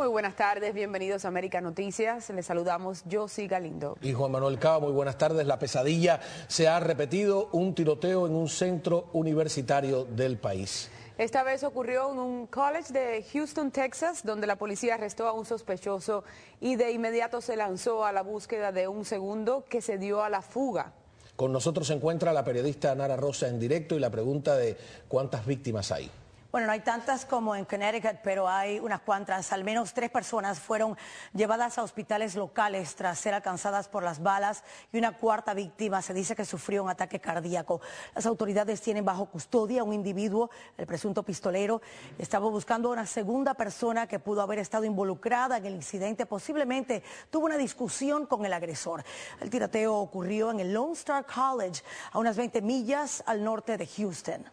Muy buenas tardes, bienvenidos a América Noticias. Les saludamos Josie Galindo. Y Juan Manuel Cava, muy buenas tardes. La pesadilla se ha repetido, un tiroteo en un centro universitario del país. Esta vez ocurrió en un college de Houston, Texas, donde la policía arrestó a un sospechoso y de inmediato se lanzó a la búsqueda de un segundo que se dio a la fuga. Con nosotros se encuentra la periodista Nara Rosa en directo y la pregunta de cuántas víctimas hay. Bueno, no hay tantas como en Connecticut, pero hay unas cuantas. Al menos tres personas fueron llevadas a hospitales locales tras ser alcanzadas por las balas y una cuarta víctima se dice que sufrió un ataque cardíaco. Las autoridades tienen bajo custodia a un individuo, el presunto pistolero. Estaba buscando a una segunda persona que pudo haber estado involucrada en el incidente. Posiblemente tuvo una discusión con el agresor. El tiroteo ocurrió en el Lone Star College, a unas 20 millas al norte de Houston.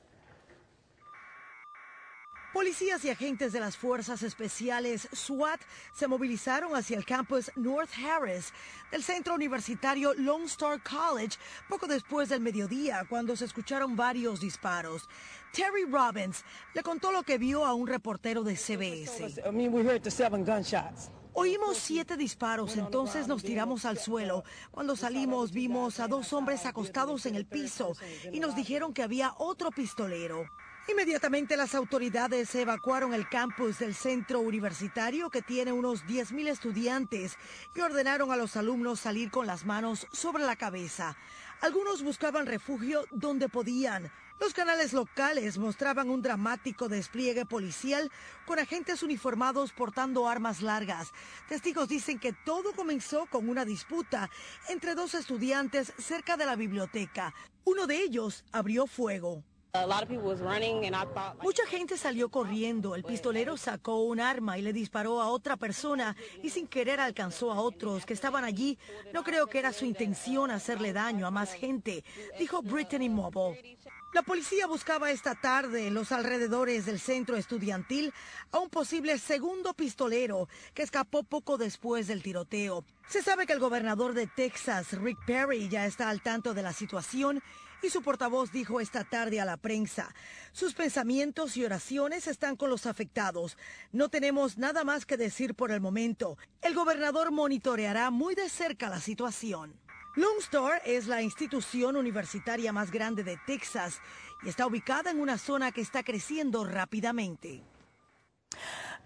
Policías y agentes de las fuerzas especiales SWAT se movilizaron hacia el campus North Harris del centro universitario Lone Star College poco después del mediodía cuando se escucharon varios disparos. Terry Robbins le contó lo que vio a un reportero de CBS. Oímos siete disparos, entonces nos tiramos al suelo. Cuando salimos vimos a dos hombres acostados en el piso y nos dijeron que había otro pistolero. Inmediatamente las autoridades evacuaron el campus del centro universitario que tiene unos 10.000 estudiantes y ordenaron a los alumnos salir con las manos sobre la cabeza. Algunos buscaban refugio donde podían. Los canales locales mostraban un dramático despliegue policial con agentes uniformados portando armas largas. Testigos dicen que todo comenzó con una disputa entre dos estudiantes cerca de la biblioteca. Uno de ellos abrió fuego. Mucha gente salió corriendo. El pistolero sacó un arma y le disparó a otra persona y sin querer alcanzó a otros que estaban allí. No creo que era su intención hacerle daño a más gente, dijo Brittany Mobile. La policía buscaba esta tarde en los alrededores del centro estudiantil a un posible segundo pistolero que escapó poco después del tiroteo. Se sabe que el gobernador de Texas, Rick Perry, ya está al tanto de la situación y su portavoz dijo esta tarde a la prensa, sus pensamientos y oraciones están con los afectados. No tenemos nada más que decir por el momento. El gobernador monitoreará muy de cerca la situación. Lone es la institución universitaria más grande de Texas y está ubicada en una zona que está creciendo rápidamente.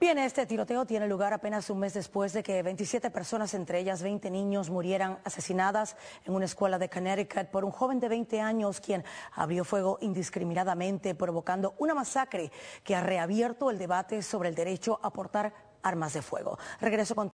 Bien, este tiroteo tiene lugar apenas un mes después de que 27 personas, entre ellas 20 niños, murieran asesinadas en una escuela de Connecticut por un joven de 20 años quien abrió fuego indiscriminadamente, provocando una masacre que ha reabierto el debate sobre el derecho a portar armas de fuego. Regreso